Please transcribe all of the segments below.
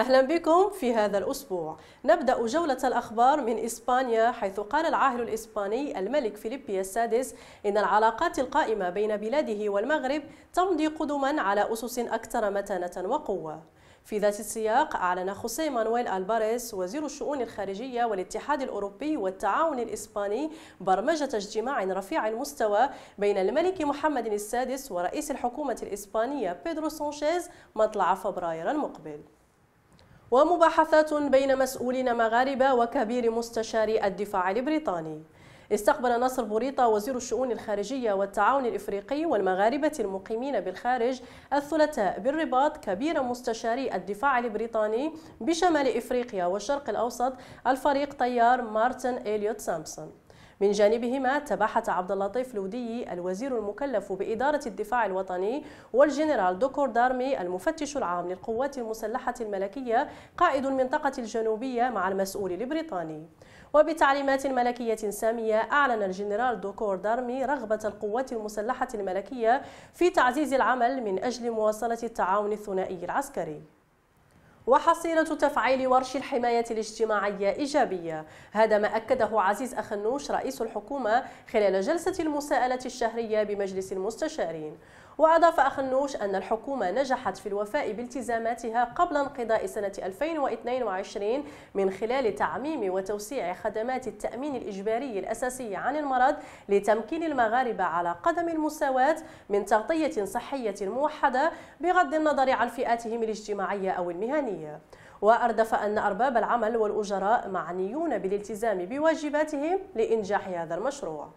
أهلا بكم في هذا الأسبوع نبدأ جولة الأخبار من إسبانيا حيث قال العاهل الإسباني الملك فيليبي السادس إن العلاقات القائمة بين بلاده والمغرب تمضي قدما على أسس أكثر متانة وقوة في ذات السياق أعلن خوسيه مانويل ألباريس وزير الشؤون الخارجية والاتحاد الأوروبي والتعاون الإسباني برمجة اجتماع رفيع المستوى بين الملك محمد السادس ورئيس الحكومة الإسبانية بيدرو سانشيز مطلع فبراير المقبل ومباحثات بين مسؤولين مغاربة وكبير مستشاري الدفاع البريطاني استقبل نصر بوريطة وزير الشؤون الخارجية والتعاون الإفريقي والمغاربة المقيمين بالخارج الثلاثاء بالرباط كبير مستشاري الدفاع البريطاني بشمال إفريقيا والشرق الأوسط الفريق طيار مارتن إليوت سامسون من جانبهما تباحث عبد اللطيف لودي الوزير المكلف بإدارة الدفاع الوطني والجنرال دوكور دارمي المفتش العام للقوات المسلحة الملكية قائد المنطقة الجنوبية مع المسؤول البريطاني وبتعليمات ملكية سامية أعلن الجنرال دوكور دارمي رغبة القوات المسلحة الملكية في تعزيز العمل من أجل مواصلة التعاون الثنائي العسكري وحصيلة تفعيل ورش الحماية الاجتماعية إيجابية هذا ما أكده عزيز أخنوش رئيس الحكومة خلال جلسة المساءلة الشهرية بمجلس المستشارين وأضاف أخنوش أن الحكومة نجحت في الوفاء بالتزاماتها قبل انقضاء سنة 2022 من خلال تعميم وتوسيع خدمات التأمين الإجباري الأساسي عن المرض لتمكين المغاربة على قدم المساواة من تغطية صحية موحدة بغض النظر عن فئاتهم الاجتماعية أو المهنية الوطنية وأردف أن أرباب العمل والأجراء معنيون بالالتزام بواجباتهم لإنجاح هذا المشروع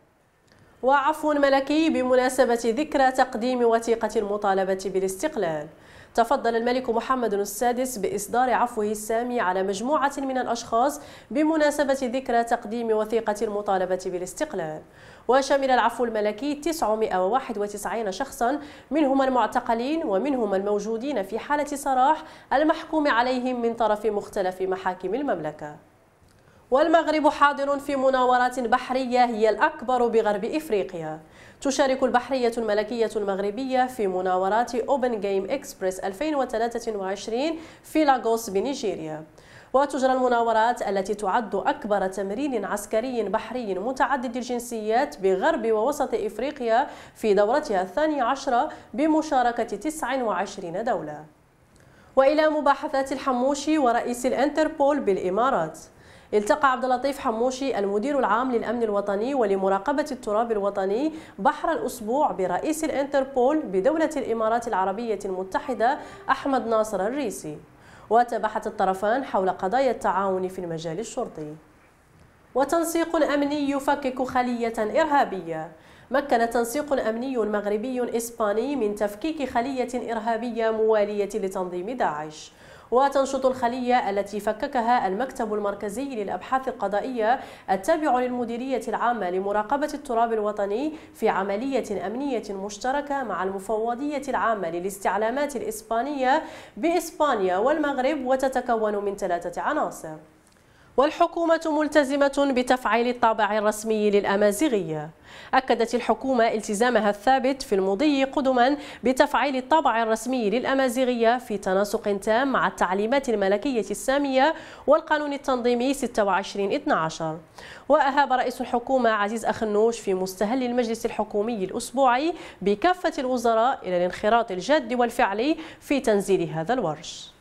وعفو ملكي بمناسبة ذكرى تقديم وثيقة المطالبة بالاستقلال تفضل الملك محمد السادس بإصدار عفوه السامي على مجموعة من الأشخاص بمناسبة ذكرى تقديم وثيقة المطالبة بالاستقلال وشمل العفو الملكي 991 شخصا منهم المعتقلين ومنهم الموجودين في حالة صراح المحكوم عليهم من طرف مختلف محاكم المملكة والمغرب حاضر في مناورات بحرية هي الأكبر بغرب إفريقيا تشارك البحرية الملكية المغربية في مناورات أوبن جيم إكسبرس 2023 في لاغوس بنيجيريا وتجرى المناورات التي تعد أكبر تمرين عسكري بحري متعدد الجنسيات بغرب ووسط إفريقيا في دورتها الثانية عشرة بمشاركة 29 دولة وإلى مباحثات الحموشي ورئيس الانتربول بالإمارات التقى عبد اللطيف حموشي المدير العام للأمن الوطني ولمراقبة التراب الوطني بحر الأسبوع برئيس الانتربول بدولة الإمارات العربية المتحدة أحمد ناصر الريسي وتباحت الطرفان حول قضايا التعاون في المجال الشرطي وتنسيق أمني يفكك خلية إرهابية مكن تنسيق أمني مغربي إسباني من تفكيك خلية إرهابية موالية لتنظيم داعش وتنشط الخلية التي فككها المكتب المركزي للأبحاث القضائية التابع للمديرية العامة لمراقبة التراب الوطني في عملية أمنية مشتركة مع المفوضية العامة للاستعلامات الإسبانية بإسبانيا والمغرب وتتكون من ثلاثة عناصر والحكومة ملتزمة بتفعيل الطابع الرسمي للأمازيغية أكدت الحكومة التزامها الثابت في المضي قدما بتفعيل الطابع الرسمي للأمازيغية في تناسق تام مع التعليمات الملكية السامية والقانون التنظيمي 2612 وأهاب رئيس الحكومة عزيز أخنوش في مستهل المجلس الحكومي الأسبوعي بكافة الوزراء إلى الانخراط الجاد والفعلي في تنزيل هذا الورش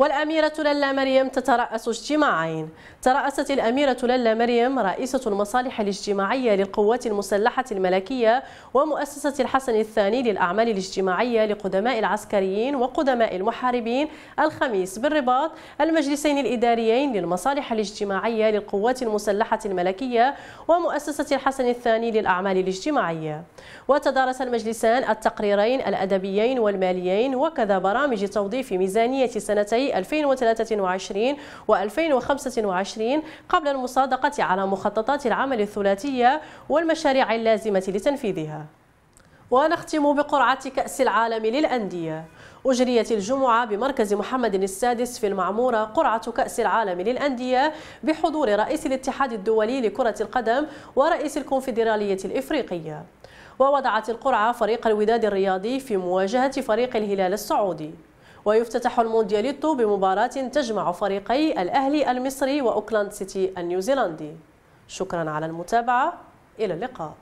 والأميرة للا مريم تترأس اجتماعين ترأست الأميرة للا مريم رئيسة المصالح الاجتماعية للقوات المسلحة الملكية ومؤسسة الحسن الثاني للأعمال الاجتماعية لقدماء العسكريين وقدماء المحاربين الخميس بالرباط المجلسين الإداريين للمصالح الاجتماعية للقوات المسلحة الملكية ومؤسسة الحسن الثاني للأعمال الاجتماعية وتدارس المجلسان التقريرين الأدبيين والماليين وكذا برامج توظيف ميزانية سنتي 2023 و2025 قبل المصادقة على مخططات العمل الثلاثية والمشاريع اللازمة لتنفيذها ونختم بقرعة كأس العالم للأندية أجريت الجمعة بمركز محمد السادس في المعمورة قرعة كأس العالم للأندية بحضور رئيس الاتحاد الدولي لكرة القدم ورئيس الكونفدرالية الإفريقية ووضعت القرعة فريق الوداد الرياضي في مواجهة فريق الهلال السعودي ويفتتح الموندياليتو بمباراة تجمع فريقي الأهلي المصري وأوكلاند سيتي النيوزيلندي شكرا على المتابعة إلى اللقاء